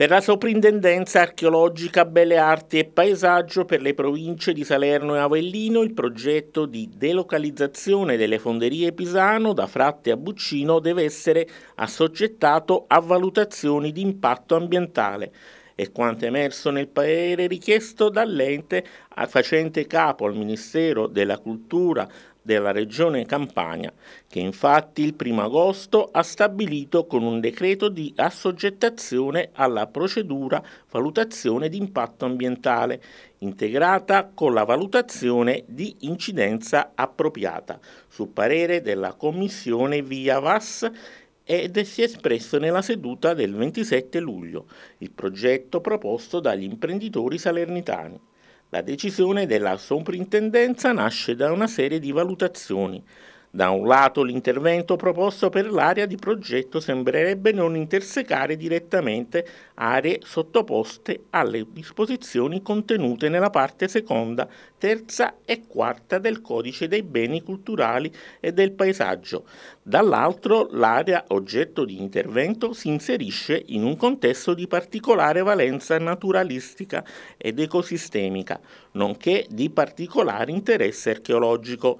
per la Soprintendenza archeologica, belle arti e paesaggio per le province di Salerno e Avellino il progetto di delocalizzazione delle fonderie Pisano da Fratte a Buccino deve essere assoggettato a valutazioni di impatto ambientale e quanto emerso nel parere richiesto dall'ente facente capo al Ministero della Cultura, della regione Campania, che infatti il 1 agosto ha stabilito con un decreto di assoggettazione alla procedura valutazione di impatto ambientale, integrata con la valutazione di incidenza appropriata, su parere della Commissione Via VAS ed si è espresso nella seduta del 27 luglio il progetto proposto dagli imprenditori salernitani. La decisione della Soprintendenza nasce da una serie di valutazioni da un lato l'intervento proposto per l'area di progetto sembrerebbe non intersecare direttamente aree sottoposte alle disposizioni contenute nella parte seconda, terza e quarta del codice dei beni culturali e del paesaggio. Dall'altro l'area oggetto di intervento si inserisce in un contesto di particolare valenza naturalistica ed ecosistemica, nonché di particolare interesse archeologico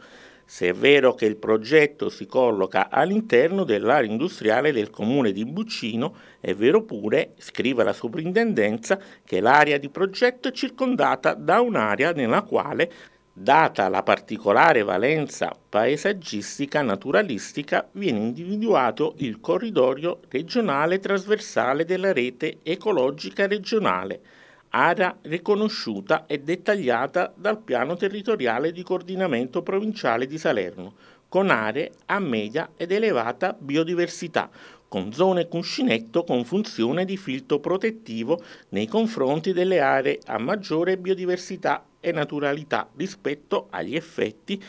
se è vero che il progetto si colloca all'interno dell'area industriale del comune di Buccino, è vero pure, scrive la soprintendenza, che l'area di progetto è circondata da un'area nella quale, data la particolare valenza paesaggistica naturalistica, viene individuato il corridoio regionale trasversale della rete ecologica regionale area riconosciuta e dettagliata dal piano territoriale di coordinamento provinciale di Salerno, con aree a media ed elevata biodiversità, con zone cuscinetto con funzione di filtro protettivo nei confronti delle aree a maggiore biodiversità e naturalità rispetto agli effetti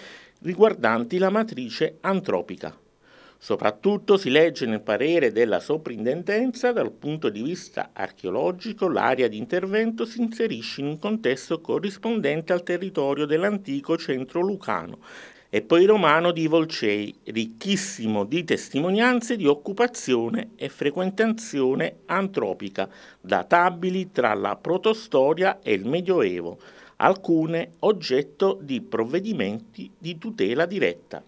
riguardanti la matrice antropica. Soprattutto si legge nel parere della soprintendenza dal punto di vista archeologico l'area di intervento si inserisce in un contesto corrispondente al territorio dell'antico centro lucano e poi romano di Volcei, ricchissimo di testimonianze di occupazione e frequentazione antropica, databili tra la protostoria e il Medioevo, alcune oggetto di provvedimenti di tutela diretta.